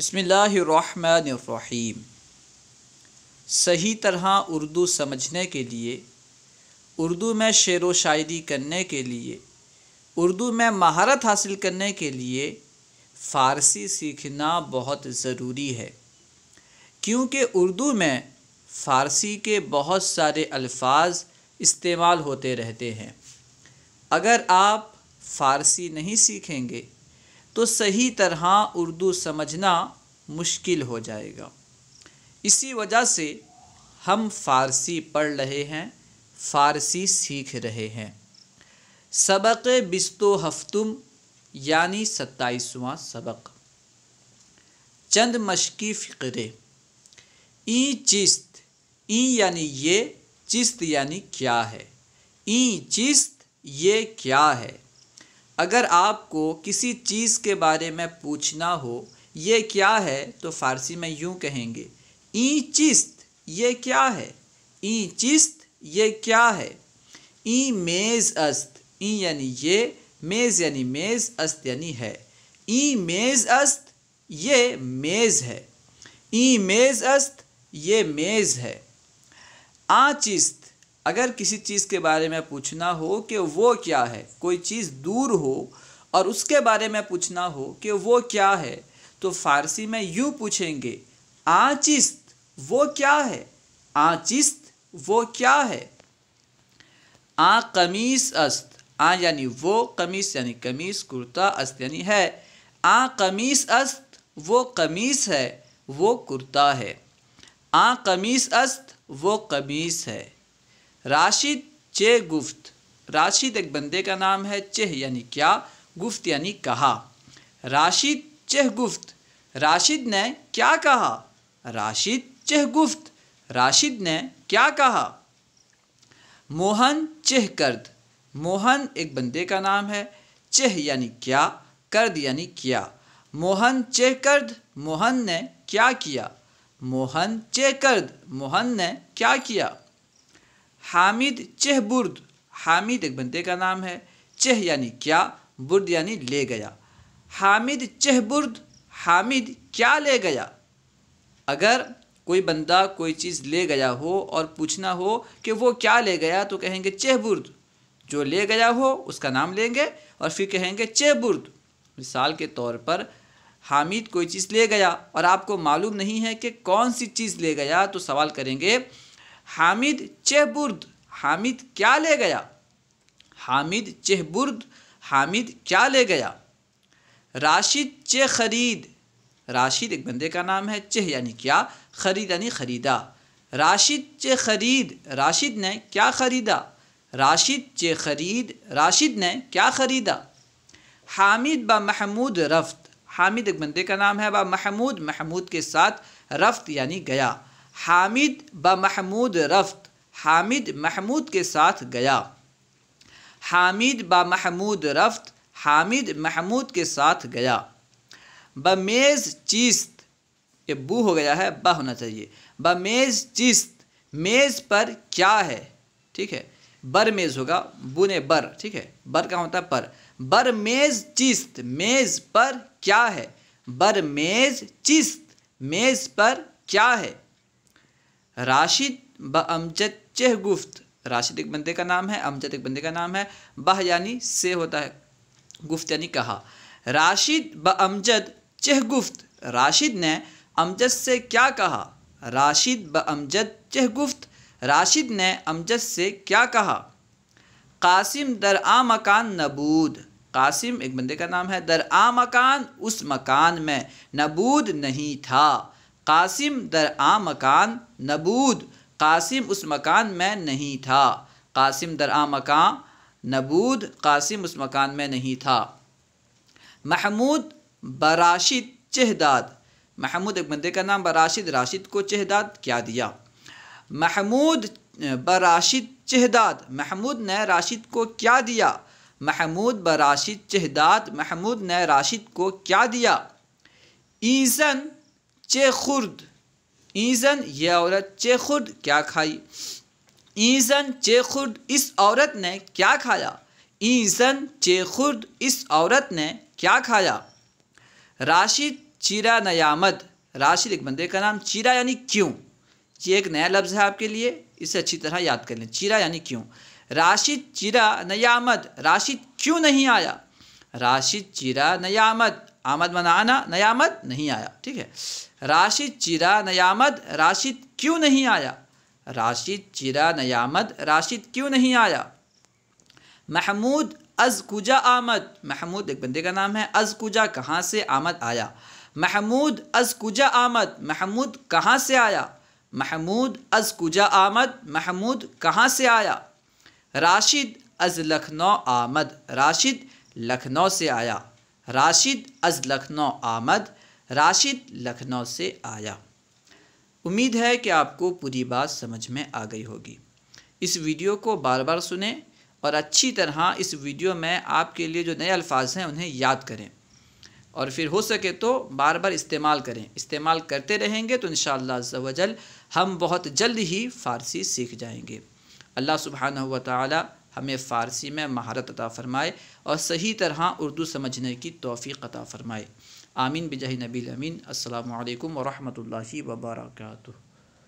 बसमीम सही तरह उर्दू समझने के लिए उर्दू में शेर व शायरी करने के लिए उर्दू में महारत हासिल करने के लिए फ़ारसी सीखना बहुत ज़रूरी है क्योंकि उर्दू में फ़ारसी के बहुत सारे अल्फाज इस्तेमाल होते रहते हैं अगर आप फ़ारसी नहीं सीखेंगे तो सही तरह उर्दू समझना मुश्किल हो जाएगा इसी वजह से हम फारसी पढ़ रहे हैं फारसी सीख रहे हैं सबक बिस्तो हफ्तुम यानी सत्ताईसवां सबक चंद मशकी फ़िक्रे ई चिस्त ई यानी ये चिस्त यानी क्या है ई चिस्त ये क्या है अगर आपको किसी चीज़ के बारे में पूछना हो ये क्या है तो फ़ारसी में यूँ कहेंगे ई चिस्त ये क्या है ई चिस्त ये क्या है ई मेज़ अस्त ई यानी ये मेज़ यानी मेज़ अस्त यानी है ई मेज़ अस्त ये मेज़ है ई मेज़ अस्त ये मेज़ है आ चिस्त अगर किसी चीज़ के बारे में पूछना हो कि वो क्या है कोई चीज़ दूर हो और उसके बारे में पूछना हो कि वो क्या है तो फारसी में यूँ पूछेंगे आचिस्त वो क्या है आचिस्त वो क्या है आ कमीस अस्त आ यानी वो कमीस यानी कमीस कुर्ता अस्त यानी है आ कमीस अस्त वो कमीस है वो कुर्ता है आ कमीस अस्त वो कमीस है राशिद चे गुफ्त राशिद एक बंदे का नाम है चेह यानी क्या गुफ्त यानी कहा राशिद चेह गुफ्त राशिद ने क्या कहा राशिद चेह गुफ्त राशिद ने क्या कहा मोहन चेह कर्द मोहन एक बंदे का नाम है चेह यानी क्या कर्द यानी किया मोहन चेह कर्द मोहन ने क्या किया मोहन चेह कर्द मोहन ने क्या किया हामिद चह बुर्द हामिद एक बंदे का नाम है चह यानी क्या बुर्द यानी ले गया हामिद चह बुर्द हामिद क्या ले गया अगर कोई बंदा कोई चीज़ ले गया हो और पूछना हो कि वो क्या ले गया तो कहेंगे चह बुर्द जो ले गया हो उसका नाम लेंगे और फिर कहेंगे चह बुर्द मिसाल के तौर पर हामिद कोई चीज़ ले गया और आपको मालूम नहीं है कि कौन सी चीज़ ले गया तो सवाल करेंगे हामिद चेहबुर्द हामिद क्या ले गया हामिद चेहबुर्द हामिद क्या ले गया राशिद चे खरीद राशिद एक बंदे का नाम है चेह यानी क्या खरीद यानी ख़रीदा राशिद चे खरीद राशिद ने क्या ख़रीदा राशिद चे खरीद राशिद ने क्या ख़रीदा हामिद ब महमूद रफ्त हामिद एक बंदे का नाम है ब महमूद महमूद के साथ रफ्त यानी गया हामिद ब महमूद रफ्त हामिद महमूद के साथ गया हामिद ब महमूद रफ्त हामिद महमूद के साथ गया बमेज़ चिस्त ये बू हो गया है ब होना चाहिए बमेज़ चिस्त मेज़ पर क्या है ठीक है बर मेज़ होगा बुने बर ठीक है बर का होता है पर बर मेज़ चिस्त मेज़ पर क्या है बर मेज़ चिस्त मेज़ पर क्या है राशिद ब अमजद चह गुफ्त राशिद एक बंदे का नाम है अमजद एक बंदे का नाम है बह यानी से होता है गुफ्त यानी कहा राशिद ब अमजद चेह गुफ्त राशिद ने अमजद से क्या कहा राशिद ब अमजद चह गुफ्त राशिद ने अमजद से क्या कहा कासिम दर आ मकान नबूद कासिम एक बंदे का नाम है दर आ मकान उस मकान में नबूद नहीं था कासिम दर आ मकान नबूद कासिम उस मकान में नहीं था कासिम दर आ मकान नबूद कासिम उस मकान में नहीं था महमूद बराशिद चहदाद महमूद एक बंदे का नाम बराशिद राशिद को चहदाद क्या दिया महमूद बराशिद चहदाद महमूद ने राशिद को क्या दिया महमूद बराशिद चहदाद महमूद ने राशिद को क्या दिया ईसन चे खुर्द ईजन ये औरत चे खुर्द क्या खाई ईजन चे खुर्द इस औरत ने क्या खाया ईजन चे खुर्द इस औरत ने क्या खाया राशिद चीरा नयामद राशिद एक बंदे का नाम चीरा यानी क्यों ये एक नया लफ्ज़ है आपके लिए इसे अच्छी तरह याद कर लें चीरा यानी क्यों राशिद चीरा नयामद राशिद क्यों नहीं आया राशिद चीरा नयामद आमद मना आना नयामद नहीं आया ठीक है राशिद चिरा नयामद राशिद क्यों नहीं आया राशिद चिरा नयामद राशिद क्यों नहीं आया महमूद अजकुजा आमद महमूद एक बंदे का नाम है अजकुजा कहाँ से आमद आया महमूद अजकुजा आमद महमूद कहाँ से आया महमूद अजकुजा आमद महमूद कहाँ से आया राशिद अज लखनऊ आमद राशिद लखनऊ से आया राशिद अज लखनऊ आमद राशिद लखनऊ से आया उम्मीद है कि आपको पूरी बात समझ में आ गई होगी इस वीडियो को बार बार सुने और अच्छी तरह इस वीडियो में आपके लिए जो नए अल्फाज हैं उन्हें याद करें और फिर हो सके तो बार बार इस्तेमाल करें इस्तेमाल करते रहेंगे तो इन शजल हम बहुत जल्द ही फ़ारसी सीख जाएंगे अल्लाह सुबहाना हुआ हमें फ़ारसी में महारत अता फ़रमाए और सही तरह उर्दू समझने की तोफ़ी अता फ़रमाए آمین بجاہ نبی الامین السلام علیکم ورحمت اللہ وبرکاتہ